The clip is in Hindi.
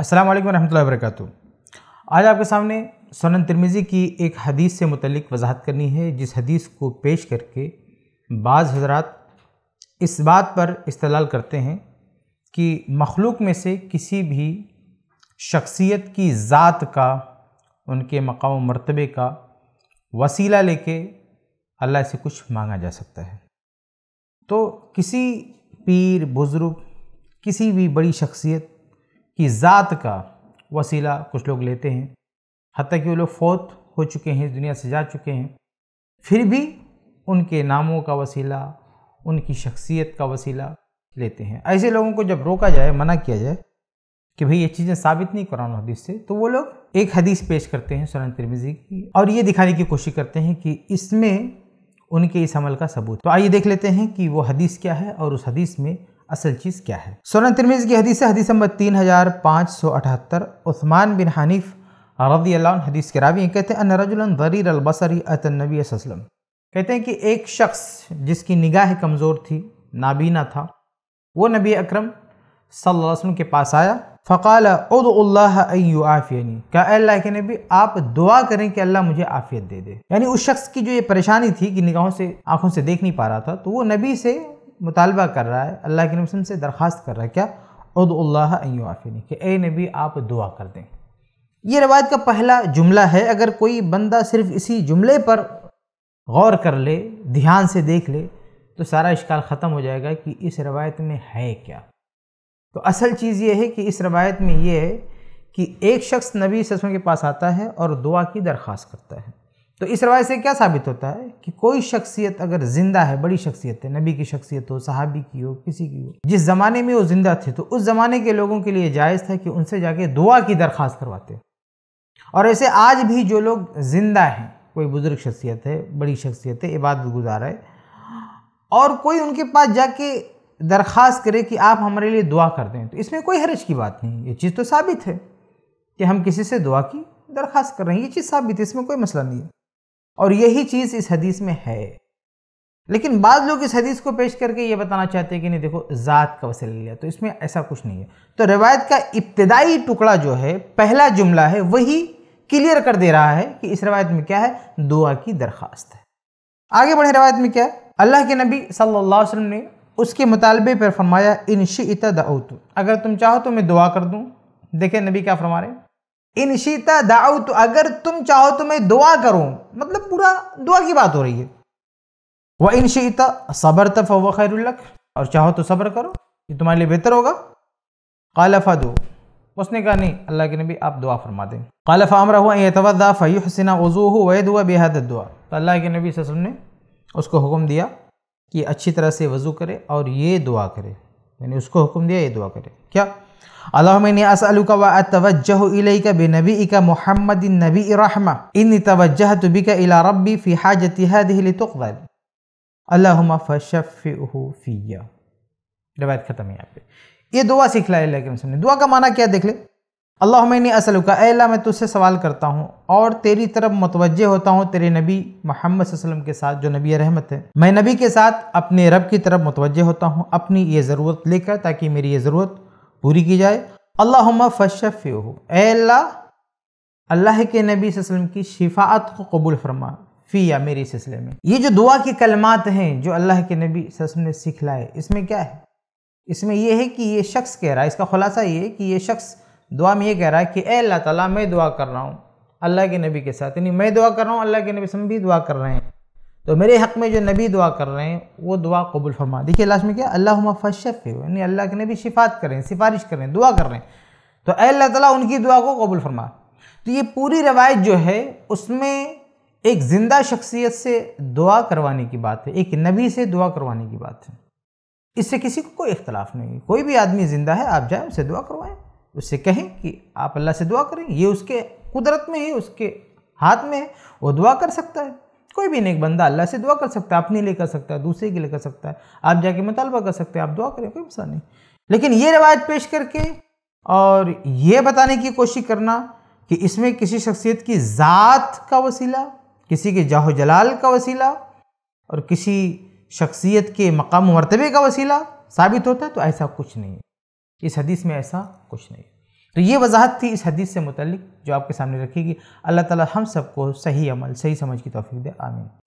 अस्सलाम वालेकुम रहमतुल्लाहि आज आपके सामने सोनन तिरमिज़ी की एक हदीस से मुतलिक वजाहत करनी है जिस हदीस को पेश करके बाज़ हजरात इस बात पर इस्तलाल करते हैं कि मखलूक में से किसी भी शख्सियत की ज़ात का उनके मकाम मरतबे का वसीला लेके अल्लाह से कुछ मांगा जा सकता है तो किसी पीर बुज़ुर्ग किसी भी बड़ी शख्सियत की ज़ात का वसीला कुछ लोग लेते हैं हती कि वो लोग फौत हो चुके हैं इस दुनिया से जा चुके हैं फिर भी उनके नामों का वसीला उनकी शख्सियत का वसीला लेते हैं ऐसे लोगों को जब रोका जाए मना किया जाए कि भाई ये चीज़ें साबित नहीं कुरान हदीस से तो वो लोग एक हदीस पेश करते हैं सुरन तिरमिजी की और ये दिखाने की कोशिश करते हैं कि इसमें उनके इस अमल का सबूत तो आइए देख लेते हैं कि वो हदीस क्या है और उस हदीस में असल चीज़ क्या है सोना तिरमीज की हदीस हदीस नंबर तीन हज़ार पाँच सौ अठहत्तर उस्मान बिन हनीफ रदी हदीस के रावी कहते हैं अन ज़रीर अलबसरी अतनबी वसलम कहते हैं कि एक शख्स जिसकी निगाह कमज़ोर थी नाबीना था वो नबी अक्रम सल्लम के पास आया फ़काल उदाफ़ियनी क्या अल्लाह के नबी आप दुआ करें कि अल्लाह मुझे आफ़ियत दे दे यानी उस शख्स की जो ये परेशानी थी कि निगाहों से आंखों से देख नहीं पा रहा था तो वो नबी से मुतालबा कर रहा है अल्लाह के नबी से दरख्वास्त कर रहा है क्या उदल्लाफ़िनी कि ए नबी आप दुआ कर दें यह रवायत का पहला जुमला है अगर कोई बंदा सिर्फ इसी जुमले पर गौर कर ले ध्यान से देख ले तो सारा इश्काल ख़त्म हो जाएगा कि इस रवायत में है क्या तो असल चीज़ यह है कि इस रवायत में ये है कि एक शख्स नबी ससम के पास आता है और दुआ की दरख्वास्त करता है तो इस रवाय से क्या साबित होता है कि कोई शख्सियत अगर ज़िंदा है बड़ी शख्सियत है नबी की शख्सियत हो सहाबी की हो किसी की हो जिस ज़माने में वो ज़िंदा थे तो उस ज़माने के लोगों के लिए जायज़ था कि उनसे जाके दुआ की दरख्वास्त करवाते और ऐसे आज भी जो लोग ज़िंदा हैं कोई बुज़ुर्ग शख्सियत है बड़ी शख्सियत है इबादत गुजार है और कोई उनके पास जाके दरख्वास्त करे कि आप हमारे लिए दुआ कर दें तो इसमें कोई हरज की बात नहीं ये चीज़ तो साबित है कि हम किसी से दुआ की दरख्वास्त कर रहे हैं ये चीज़ साबित है इसमें कोई मसला नहीं है और यही चीज़ इस हदीस में है लेकिन बाद लोग इस हदीस को पेश करके ये बताना चाहते हैं कि नहीं देखो ज़ात का वसल लिया तो इसमें ऐसा कुछ नहीं है तो रवायत का इब्तदाई टुकड़ा जो है पहला जुमला है वही क्लियर कर दे रहा है कि इस रवायत में क्या है दुआ की दरख्वास्त है आगे बढ़े रवायत में क्या है अल्लाह के नबी सल्लल्लाहु अलैहि ने उसके मुतालबे पर फरमाया इन शी अगर तुम चाहो तो मैं दुआ कर दूँ देखें नबी क्या फरमा रहे हैं इन शीता दाऊ तो अगर तुम चाहो तो मैं दुआ करूं मतलब पूरा दुआ की बात हो रही है वह इन शीता सबर तफ तो व खैरुल्लक और चाहो तो सब्र करो ये तुम्हारे लिए बेहतर होगा कालफा दो उसने कहा नहीं अल्लाह के नबी आप दुआ फरमा दें कालफा अमरा हुआ यतवदा फ़ैय वज़ू हो वह दुआ बेहद दुआ तो अल्लाह के नबी ससम ने उसको हुक्म दिया कि अच्छी तरह से वज़ू करे और ये दुआ करे यानी उसको हुक्म दिया ये दुआ करे क्या अल्लाहनी इका मोहम्मद नबी इन इला फ़ी रिवायत ख़त्म है यहाँ पे ये दुआ दुआ का माना क्या देख ले अल्लाहनी असलुका अल्लाह मैं तुझसे सवाल करता हूँ और तेरी तरफ मतवज होता हूँ तेरे नबी मोहम्मद के साथ जो नबी रहमत है मैं नबी के साथ अपने रब की तरफ मतवज होता हूँ अपनी ये ज़रूरत लेकर ताकि मेरी ये ज़रूरत पूरी की जाए अल्लाह फ़शफ़ हो अल्लाह अल्लाह के नबी वसम की शिफात को कबूल फरमा फ़ी या मेरे सिलसिले में ये जो दुआ के कलमात हैं जो अल्लाह के नबी वसम ने सिखलाए इसमें क्या है इसमें यह है कि ये शख्स कह रहा है इसका खुलासा ये है कि ये शख्स दुआ में ये कह रहा है कि अल्लाह ताला मैं दुआ कर रहा हूँ अल्लाह के नबी के साथ यानी मैं दुआ कर रहा हूँ अल्लाह के नबी सब भी दुआ कर रहे हैं तो मेरे हक़ में जो नबी दुआ कर रहे हैं वो दुआ कबूल फरमा देखिए लास्ट में क्या अल्लाह फ़शफ़ यानी अल्लाह के नबी शिफात करें सिफारिश करें दुआ कर रहे हैं तो अल्लाह ताला उनकी दुआ को कबूल फरमा तो ये पूरी रवायत जो है उसमें एक ज़िंदा शख्सियत से दुआ करवाने की बात है एक नबी से दुआ करवाने की बात है इससे किसी को कोई इख्तलाफ नहीं है कोई भी आदमी ज़िंदा है आप जाए उससे दुआ करवाएं उससे कहें कि आप अल्लाह से दुआ करें ये उसके कुदरत में है उसके हाथ में है वो दुआ कर सकता है कोई भी नेक बंदा अल्लाह से दुआ कर सकता है अपने लिए कर सकता है दूसरे के लिए कर सकता है आप जाके मुतालबा कर सकते हैं आप दुआ करें कोई मसला नहीं लेकिन ये रवायत पेश करके और ये बताने की कोशिश करना कि इसमें किसी शख्सियत की ज़ात का वसीला किसी के जाहो जलाल का वसीला और किसी शख्सियत के मकाम मरतबे का वसीला साबित होता है तो ऐसा कुछ नहीं है इस हदीस में ऐसा कुछ नहीं है तो ये वजाहत थी इस हदीस से मुतलिक जो आपके सामने रखेगी अल्लाह ताला हम सबको सही अमल सही समझ की तोफ़ी दे आमीन